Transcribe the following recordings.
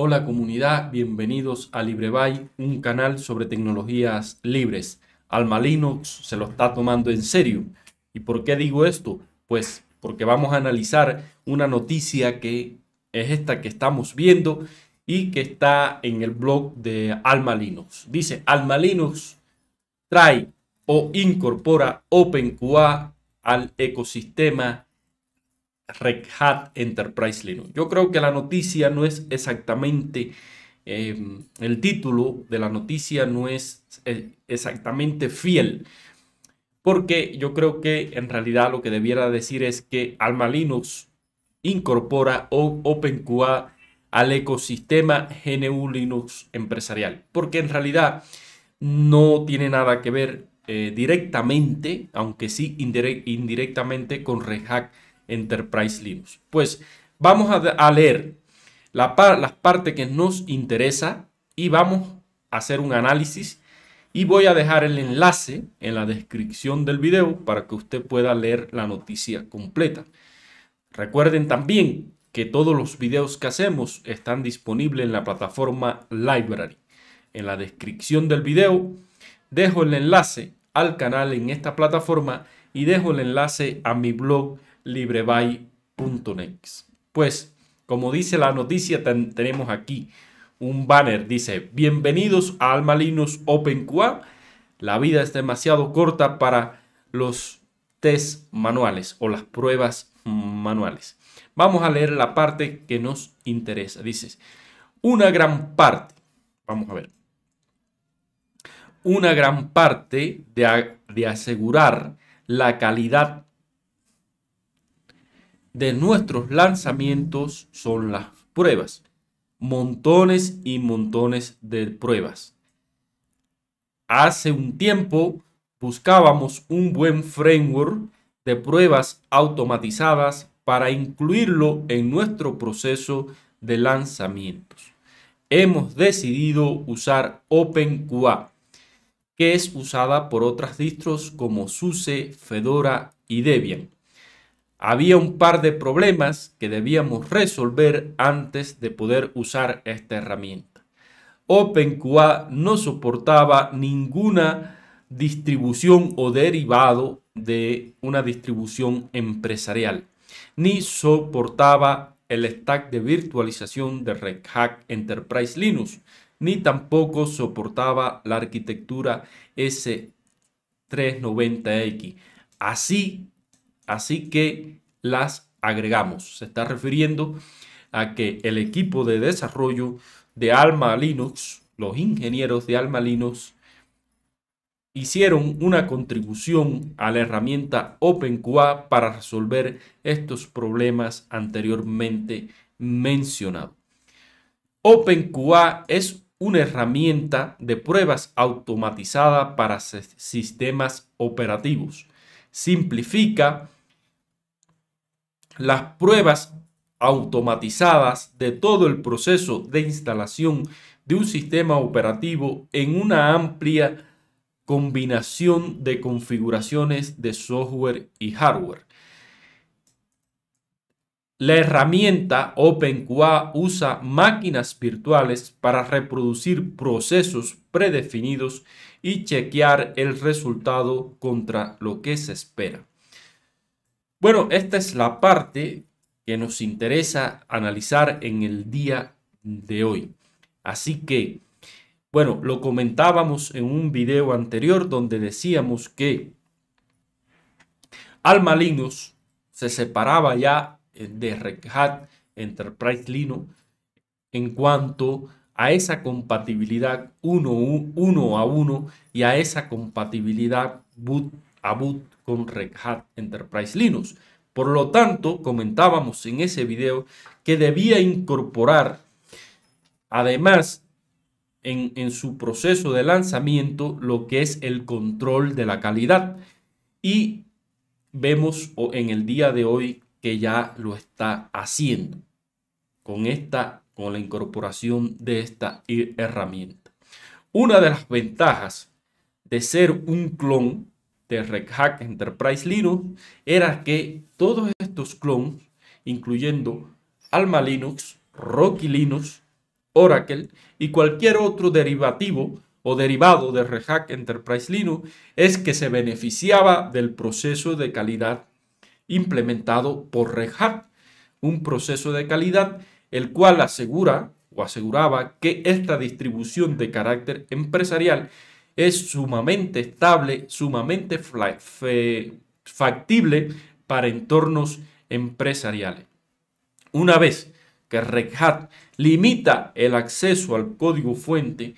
Hola comunidad, bienvenidos a LibreBay, un canal sobre tecnologías libres. Alma Linux se lo está tomando en serio. ¿Y por qué digo esto? Pues porque vamos a analizar una noticia que es esta que estamos viendo y que está en el blog de Alma Linux. Dice, Alma Linux trae o incorpora OpenQA al ecosistema Red Hat Enterprise Linux. Yo creo que la noticia no es exactamente, em, el título de la noticia no es eh, exactamente fiel, porque yo creo que en realidad lo que debiera decir es que Alma Linux incorpora OpenQA al ecosistema GNU Linux empresarial, porque en realidad no tiene nada que ver eh, directamente, aunque sí indirectamente con Red Hat Enterprise Linux. Pues vamos a, leer la, las parte que nos interesa y vamos a hacer un análisis y voy a dejar el enlace en la descripción del video para que usted pueda leer la noticia completa. Recuerden también que todos los videos que hacemos están disponibles en la plataforma Library. En la descripción del video dejo el enlace al canal en esta plataforma y dejo el enlace a mi blog librebuy.next. Pues, como dice la noticia, tenemos aquí un banner. Dice, bienvenidos a Alma Linux OpenQA. La vida es demasiado corta para los test manuales o las pruebas manuales. Vamos a leer la parte que nos interesa. Dice, una gran parte, vamos a ver, una gran parte de, de asegurar la calidad de nuestros lanzamientos son las pruebas. Montones y montones de pruebas. Hace un tiempo buscábamos un buen framework de pruebas automatizadas para incluirlo en nuestro proceso de lanzamientos. Hemos decidido usar OpenQA, que es usada por otras distros como SUSE, Fedora y Debian había un par de problemas que debíamos resolver antes de poder usar esta herramienta. OpenQA no soportaba ninguna distribución o derivado de una distribución empresarial, ni soportaba el stack de virtualización de Red Hat Enterprise Linux, ni tampoco soportaba la arquitectura S390X. Así Así que las agregamos. Se está refiriendo a que el equipo de desarrollo de Alma Linux, los ingenieros de Alma Linux, hicieron una contribución a la herramienta OpenQA para resolver estos problemas anteriormente mencionados. OpenQA es una herramienta de pruebas automatizada para sistemas operativos. Simplifica las pruebas automatizadas de todo el proceso de instalación de un sistema operativo en una amplia combinación de configuraciones de software y hardware. La herramienta OpenQA usa máquinas virtuales para reproducir procesos predefinidos y chequear el resultado contra lo que se espera. Bueno, esta es la parte que nos interesa analizar en el día de hoy. Así que, bueno, lo comentábamos en un video anterior donde decíamos que Alma se separaba ya eh, de Red Hat Enterprise Linux en cuanto a esa compatibilidad 1 a uno y a esa compatibilidad boot con Red Hat Enterprise Linux. Por lo tanto, comentábamos en ese video que debía incorporar, además, en, en, su proceso de lanzamiento lo que es el control de la calidad. Y vemos en el día de hoy que ya lo está haciendo con, esta, con la incorporación de esta herramienta. Una de las ventajas de ser un clon de Red Hat Enterprise Linux era que todos estos clones, incluyendo Alma Linux, Rocky Linux, Oracle y cualquier otro derivativo o derivado de Red Hat Enterprise Linux, es que se beneficiaba del proceso de calidad implementado por Red Hat, un proceso de calidad el cual asegura o aseguraba que esta distribución de carácter empresarial es sumamente estable, sumamente factible para entornos empresariales. Una vez que Red Hat limita el acceso al código fuente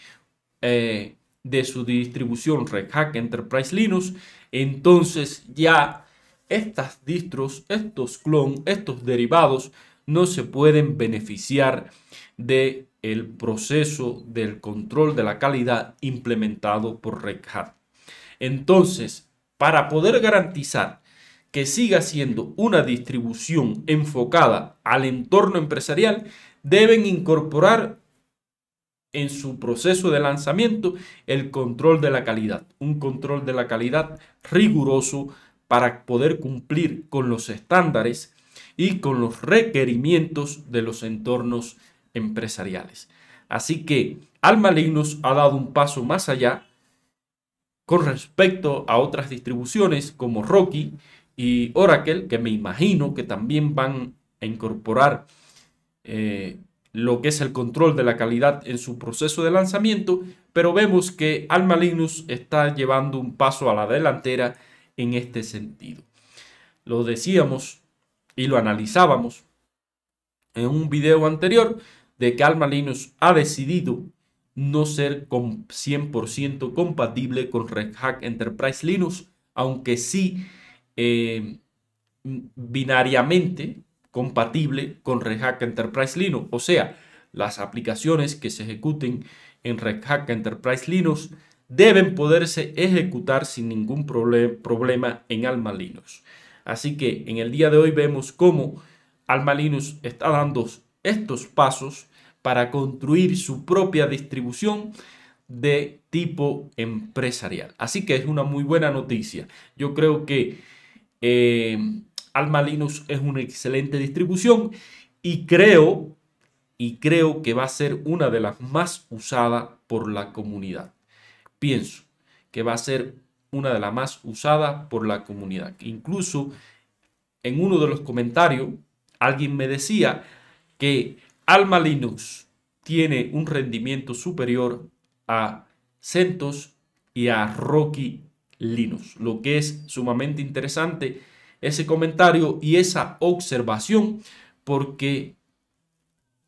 eh, de su distribución Red Hat Enterprise Linux, entonces ya estas distros, estos clones, estos derivados no se pueden beneficiar de el proceso del control de la calidad implementado por Red Entonces, para poder garantizar que siga siendo una distribución enfocada al entorno empresarial, deben incorporar en su proceso de lanzamiento el control de la calidad, un control de la calidad riguroso para poder cumplir con los estándares y con los requerimientos de los entornos empresariales empresariales. Así que Alma ha dado un paso más allá con respecto a otras distribuciones como Rocky y Oracle, que me imagino que también van a incorporar eh, lo que es el control de la calidad en su proceso de lanzamiento, pero vemos que Alma Lignus... está llevando un paso a la delantera en este sentido. Lo decíamos y lo analizábamos en un video anterior de que Alma Linux ha decidido no ser 100% compatible con Red Hat Enterprise Linux, aunque sí eh, binariamente compatible con Red Hat Enterprise Linux. O sea, las aplicaciones que se ejecuten en Red Hat Enterprise Linux deben poderse ejecutar sin ningún problema en Alma Así que en el día de hoy vemos cómo Alma está dando estos pasos para construir su propia distribución de tipo empresarial. Así que es una muy buena noticia. Yo creo que eh, Alma Linux es una excelente distribución y creo, y creo que va a ser una de las más usadas por la comunidad. Pienso que va a ser una de las más usadas por la comunidad. Incluso en uno de los comentarios alguien me decía que Alma Linux tiene un rendimiento superior a CentOS y a Rocky Linux. Lo que es sumamente interesante ese comentario y esa observación porque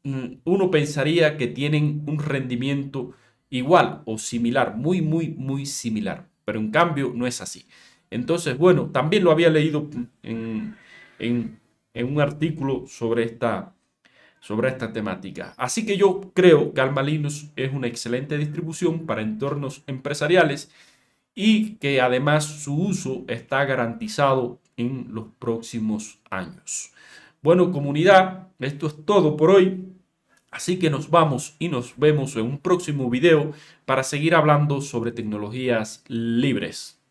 mm, uno pensaría que tienen un rendimiento igual o similar, muy, muy, muy similar. Pero en cambio no es así. Entonces, bueno, también lo había leído en, en un artículo sobre esta sobre esta temática. Así que yo creo que Alma es una excelente distribución para entornos empresariales y que además su uso está garantizado en los próximos años. Bueno, comunidad, esto es todo por hoy. Así que nos vamos y nos vemos en un próximo video para seguir hablando sobre tecnologías libres.